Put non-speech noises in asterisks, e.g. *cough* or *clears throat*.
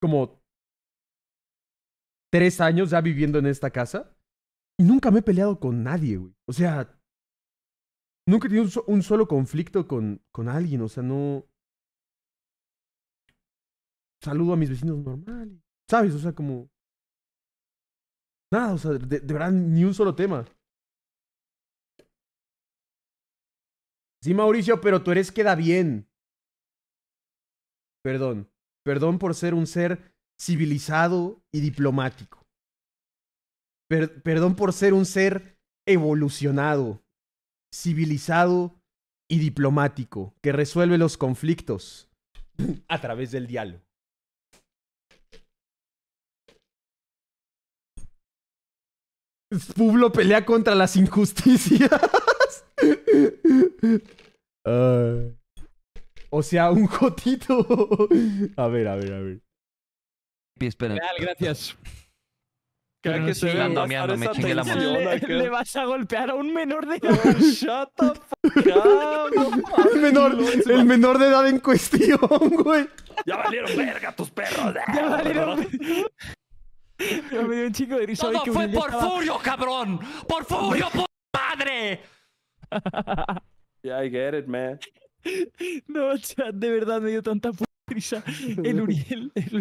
como tres años ya viviendo en esta casa y nunca me he peleado con nadie, güey. O sea, nunca he tenido un, solo conflicto con, alguien, o sea, no... Saludo a mis vecinos normales, ¿sabes? O sea, como... Nada, o sea, de, de verdad, ni un solo tema. Sí, Mauricio, pero tú eres queda bien. Perdón. Perdón por ser un ser civilizado y diplomático. perdón por ser un ser evolucionado, civilizado y diplomático, que resuelve los conflictos *clears throat* a través del diálogo. Publo pelea contra las injusticias. *laughs* O sea, un jotito. *laughs* a ver, a ver, a ver. Espera. Real, gracias. Creo que estoy me la Le, vas a golpear a un menor de edad. *laughs* shut the fuck *laughs* el, menor, el menor de edad en cuestión, güey. Ya valieron verga tus perros. Ya valieron. Ya me dio un chico de risa. Todo fue por furio, cabrón. Por furio, por madre. yeah, I get it, man. *laughs* No, chat, de verdad me dio tanta risa. *laughs* El Uriel,